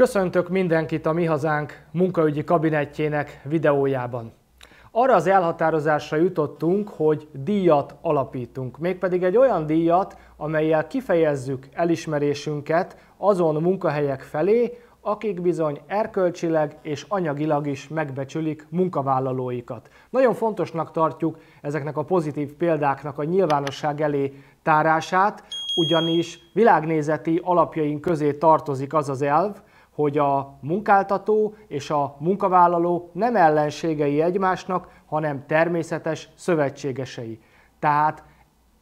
Köszöntök mindenkit a Mi Hazánk munkaügyi kabinetjének videójában. Arra az elhatározásra jutottunk, hogy díjat alapítunk, mégpedig egy olyan díjat, amelyel kifejezzük elismerésünket azon munkahelyek felé, akik bizony erkölcsileg és anyagilag is megbecsülik munkavállalóikat. Nagyon fontosnak tartjuk ezeknek a pozitív példáknak a nyilvánosság elé tárását, ugyanis világnézeti alapjaink közé tartozik az az elv, hogy a munkáltató és a munkavállaló nem ellenségei egymásnak, hanem természetes szövetségesei. Tehát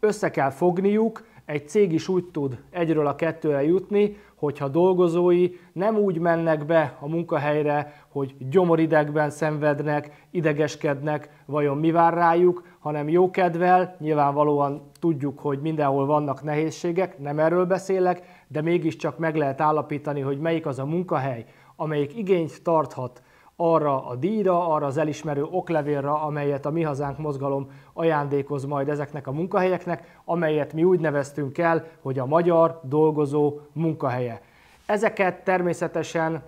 össze kell fogniuk, egy cég is úgy tud egyről a kettőre jutni, hogyha dolgozói nem úgy mennek be a munkahelyre, hogy gyomoridegben szenvednek, idegeskednek, vajon mi vár rájuk, hanem jókedvel, nyilvánvalóan tudjuk, hogy mindenhol vannak nehézségek, nem erről beszélek, de mégiscsak meg lehet állapítani, hogy melyik az a munkahely, amelyik igényt tarthat arra a díjra, arra az elismerő oklevélre, amelyet a Mi Hazánk mozgalom ajándékoz majd ezeknek a munkahelyeknek, amelyet mi úgy neveztünk el, hogy a magyar dolgozó munkahelye. Ezeket természetesen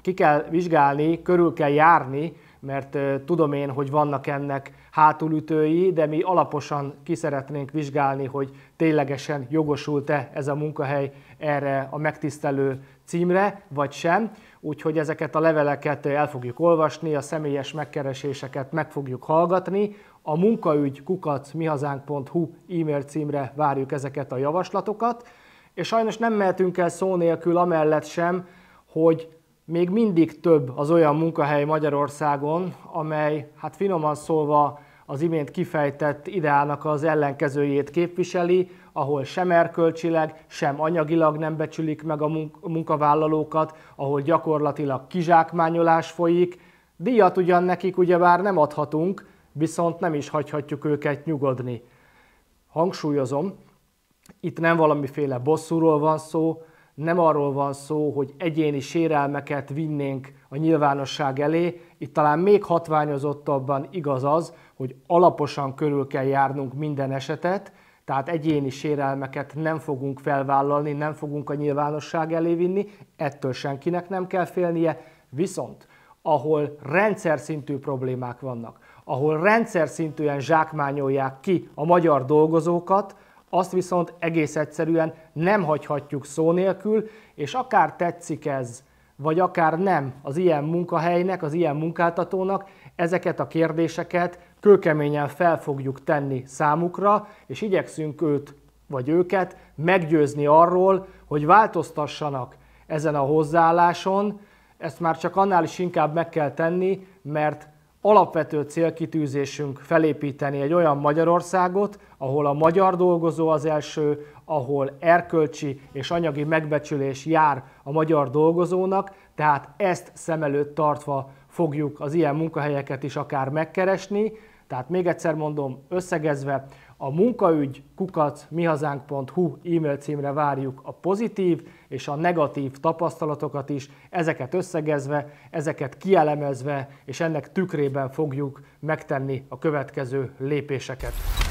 ki kell vizsgálni, körül kell járni, mert tudom én, hogy vannak ennek hátulütői, de mi alaposan ki szeretnénk vizsgálni, hogy ténylegesen jogosult-e ez a munkahely erre a megtisztelő címre, vagy sem. Úgyhogy ezeket a leveleket el fogjuk olvasni, a személyes megkereséseket meg fogjuk hallgatni. A munkaügy kukacmihazánk.hu e-mail címre várjuk ezeket a javaslatokat, és sajnos nem mehetünk el szó nélkül amellett sem, hogy még mindig több az olyan munkahely Magyarországon, amely, hát finoman szólva, az imént kifejtett ideának az ellenkezőjét képviseli, ahol sem erkölcsileg, sem anyagilag nem becsülik meg a munkavállalókat, ahol gyakorlatilag kizsákmányolás folyik. Díjat ugyan nekik ugyebár nem adhatunk, viszont nem is hagyhatjuk őket nyugodni. Hangsúlyozom, itt nem valamiféle bosszúról van szó, nem arról van szó, hogy egyéni sérelmeket vinnénk a nyilvánosság elé, itt talán még hatványozottabban igaz az, hogy alaposan körül kell járnunk minden esetet, tehát egyéni sérelmeket nem fogunk felvállalni, nem fogunk a nyilvánosság elé vinni, ettől senkinek nem kell félnie, viszont ahol rendszer szintű problémák vannak, ahol rendszer szintűen zsákmányolják ki a magyar dolgozókat, azt viszont egész egyszerűen nem hagyhatjuk szó nélkül, és akár tetszik ez, vagy akár nem az ilyen munkahelynek, az ilyen munkáltatónak, ezeket a kérdéseket kőkeményen fel fogjuk tenni számukra, és igyekszünk őt vagy őket meggyőzni arról, hogy változtassanak ezen a hozzáálláson. Ezt már csak annál is inkább meg kell tenni, mert alapvető célkitűzésünk felépíteni egy olyan Magyarországot, ahol a magyar dolgozó az első, ahol erkölcsi és anyagi megbecsülés jár a magyar dolgozónak, tehát ezt szem előtt tartva fogjuk az ilyen munkahelyeket is akár megkeresni, tehát még egyszer mondom, összegezve, a munkaügy kukac mihazánk.hu e-mail címre várjuk a pozitív és a negatív tapasztalatokat is, ezeket összegezve, ezeket kielemezve, és ennek tükrében fogjuk megtenni a következő lépéseket.